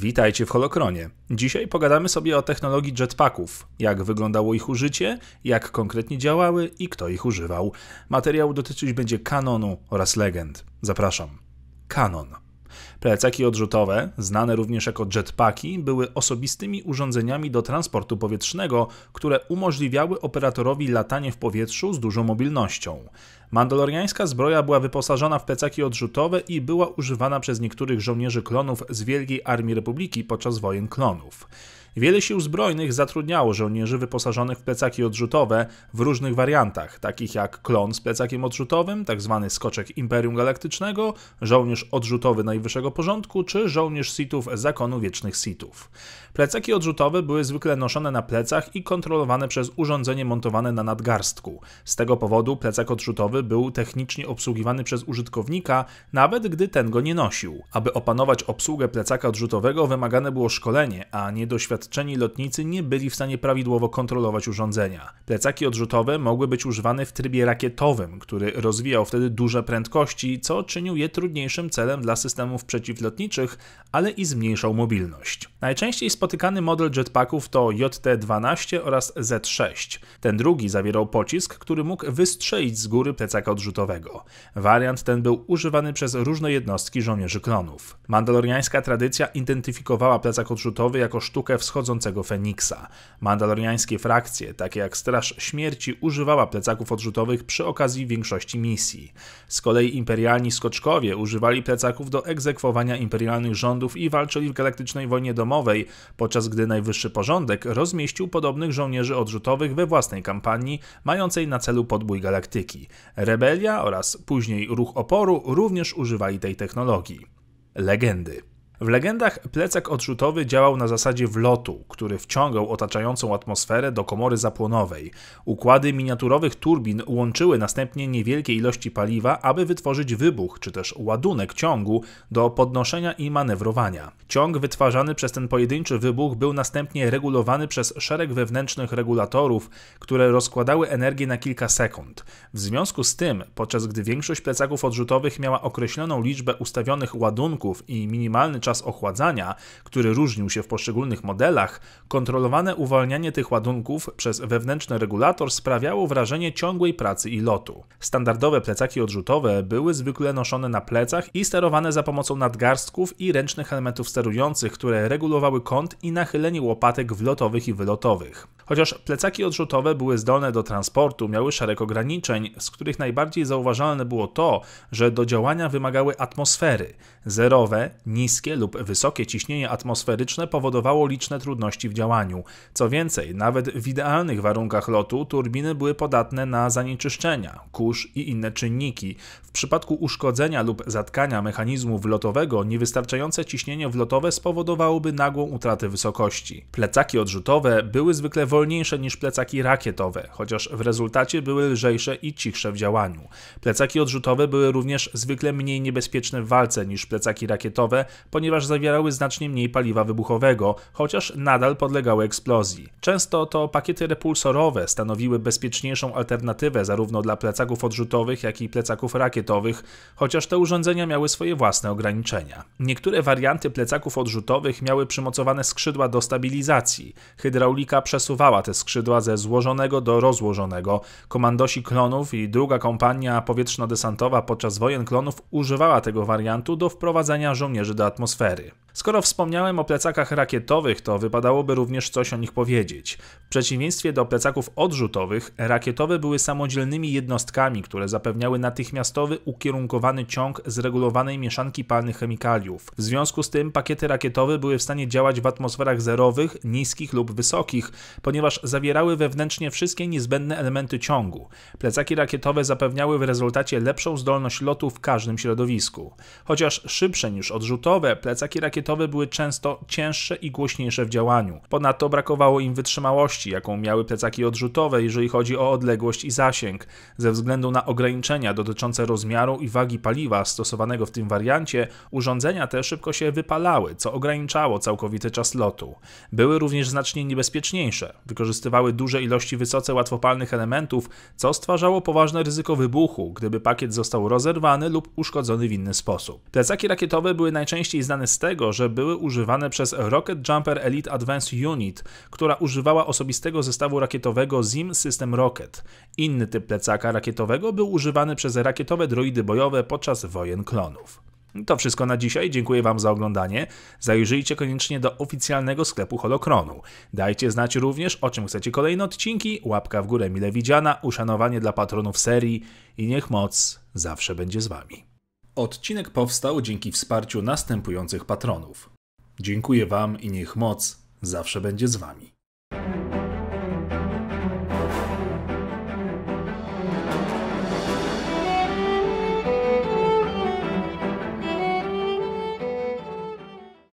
Witajcie w Holokronie. Dzisiaj pogadamy sobie o technologii jetpacków, jak wyglądało ich użycie, jak konkretnie działały i kto ich używał. Materiał dotyczyć będzie kanonu oraz legend. Zapraszam. Kanon. Plecaki odrzutowe, znane również jako jetpacki, były osobistymi urządzeniami do transportu powietrznego, które umożliwiały operatorowi latanie w powietrzu z dużą mobilnością. Mandaloriańska zbroja była wyposażona w plecaki odrzutowe i była używana przez niektórych żołnierzy klonów z Wielkiej Armii Republiki podczas wojen klonów. Wiele sił zbrojnych zatrudniało żołnierzy wyposażonych w plecaki odrzutowe w różnych wariantach, takich jak klon z plecakiem odrzutowym, tzw. Tak skoczek Imperium Galaktycznego, żołnierz odrzutowy najwyższego porządku czy żołnierz Sithów Zakonu Wiecznych Sithów. Plecaki odrzutowe były zwykle noszone na plecach i kontrolowane przez urządzenie montowane na nadgarstku. Z tego powodu plecak odrzutowy był technicznie obsługiwany przez użytkownika, nawet gdy ten go nie nosił. Aby opanować obsługę plecaka odrzutowego wymagane było szkolenie, a nie doświadczenie doświadczeni lotnicy nie byli w stanie prawidłowo kontrolować urządzenia. Plecaki odrzutowe mogły być używane w trybie rakietowym, który rozwijał wtedy duże prędkości, co czynił je trudniejszym celem dla systemów przeciwlotniczych, ale i zmniejszał mobilność. Najczęściej spotykany model jetpacków to JT-12 oraz Z-6. Ten drugi zawierał pocisk, który mógł wystrzelić z góry plecaka odrzutowego. Wariant ten był używany przez różne jednostki żołnierzy klonów. Mandaloriańska tradycja identyfikowała plecak odrzutowy jako sztukę w wschodzącego Feniksa. Mandaloriańskie frakcje, takie jak Straż Śmierci, używała plecaków odrzutowych przy okazji większości misji. Z kolei imperialni skoczkowie używali plecaków do egzekwowania imperialnych rządów i walczyli w galaktycznej wojnie domowej, podczas gdy najwyższy porządek rozmieścił podobnych żołnierzy odrzutowych we własnej kampanii, mającej na celu podbój galaktyki. Rebelia oraz później ruch oporu również używali tej technologii. Legendy. W legendach plecak odrzutowy działał na zasadzie wlotu, który wciągał otaczającą atmosferę do komory zapłonowej. Układy miniaturowych turbin łączyły następnie niewielkie ilości paliwa, aby wytworzyć wybuch czy też ładunek ciągu do podnoszenia i manewrowania. Ciąg wytwarzany przez ten pojedynczy wybuch był następnie regulowany przez szereg wewnętrznych regulatorów, które rozkładały energię na kilka sekund. W związku z tym, podczas gdy większość plecaków odrzutowych miała określoną liczbę ustawionych ładunków i minimalny czas czas ochładzania, który różnił się w poszczególnych modelach, kontrolowane uwalnianie tych ładunków przez wewnętrzny regulator sprawiało wrażenie ciągłej pracy i lotu. Standardowe plecaki odrzutowe były zwykle noszone na plecach i sterowane za pomocą nadgarstków i ręcznych elementów sterujących, które regulowały kąt i nachylenie łopatek wlotowych i wylotowych. Chociaż plecaki odrzutowe były zdolne do transportu, miały szereg ograniczeń, z których najbardziej zauważalne było to, że do działania wymagały atmosfery. Zerowe, niskie lub wysokie ciśnienie atmosferyczne powodowało liczne trudności w działaniu. Co więcej, nawet w idealnych warunkach lotu turbiny były podatne na zanieczyszczenia, kurz i inne czynniki. W przypadku uszkodzenia lub zatkania mechanizmu wlotowego niewystarczające ciśnienie wlotowe spowodowałoby nagłą utratę wysokości. Plecaki odrzutowe były zwykle wolniejsze niż plecaki rakietowe, chociaż w rezultacie były lżejsze i cichsze w działaniu. Plecaki odrzutowe były również zwykle mniej niebezpieczne w walce niż plecaki rakietowe, ponieważ ponieważ zawierały znacznie mniej paliwa wybuchowego, chociaż nadal podlegały eksplozji. Często to pakiety repulsorowe stanowiły bezpieczniejszą alternatywę zarówno dla plecaków odrzutowych, jak i plecaków rakietowych, chociaż te urządzenia miały swoje własne ograniczenia. Niektóre warianty plecaków odrzutowych miały przymocowane skrzydła do stabilizacji. Hydraulika przesuwała te skrzydła ze złożonego do rozłożonego. Komandosi klonów i druga kompania powietrzno-desantowa podczas wojen klonów używała tego wariantu do wprowadzania żołnierzy do atmosfery atmosfery. Skoro wspomniałem o plecakach rakietowych, to wypadałoby również coś o nich powiedzieć. W przeciwieństwie do plecaków odrzutowych, rakietowe były samodzielnymi jednostkami, które zapewniały natychmiastowy, ukierunkowany ciąg zregulowanej mieszanki palnych chemikaliów. W związku z tym pakiety rakietowe były w stanie działać w atmosferach zerowych, niskich lub wysokich, ponieważ zawierały wewnętrznie wszystkie niezbędne elementy ciągu. Plecaki rakietowe zapewniały w rezultacie lepszą zdolność lotu w każdym środowisku. Chociaż szybsze niż odrzutowe, plecaki rakietowe rakietowe były często cięższe i głośniejsze w działaniu. Ponadto brakowało im wytrzymałości, jaką miały plecaki odrzutowe, jeżeli chodzi o odległość i zasięg. Ze względu na ograniczenia dotyczące rozmiaru i wagi paliwa stosowanego w tym wariancie, urządzenia te szybko się wypalały, co ograniczało całkowity czas lotu. Były również znacznie niebezpieczniejsze. Wykorzystywały duże ilości wysoce łatwopalnych elementów, co stwarzało poważne ryzyko wybuchu, gdyby pakiet został rozerwany lub uszkodzony w inny sposób. Plecaki rakietowe były najczęściej znane z tego, że były używane przez Rocket Jumper Elite Advanced Unit, która używała osobistego zestawu rakietowego ZIM System Rocket. Inny typ plecaka rakietowego był używany przez rakietowe droidy bojowe podczas wojen klonów. To wszystko na dzisiaj, dziękuję Wam za oglądanie. Zajrzyjcie koniecznie do oficjalnego sklepu Holokronu. Dajcie znać również, o czym chcecie kolejne odcinki, łapka w górę mile widziana, uszanowanie dla patronów serii i niech moc zawsze będzie z Wami. Odcinek powstał dzięki wsparciu następujących patronów. Dziękuję Wam i niech moc zawsze będzie z Wami.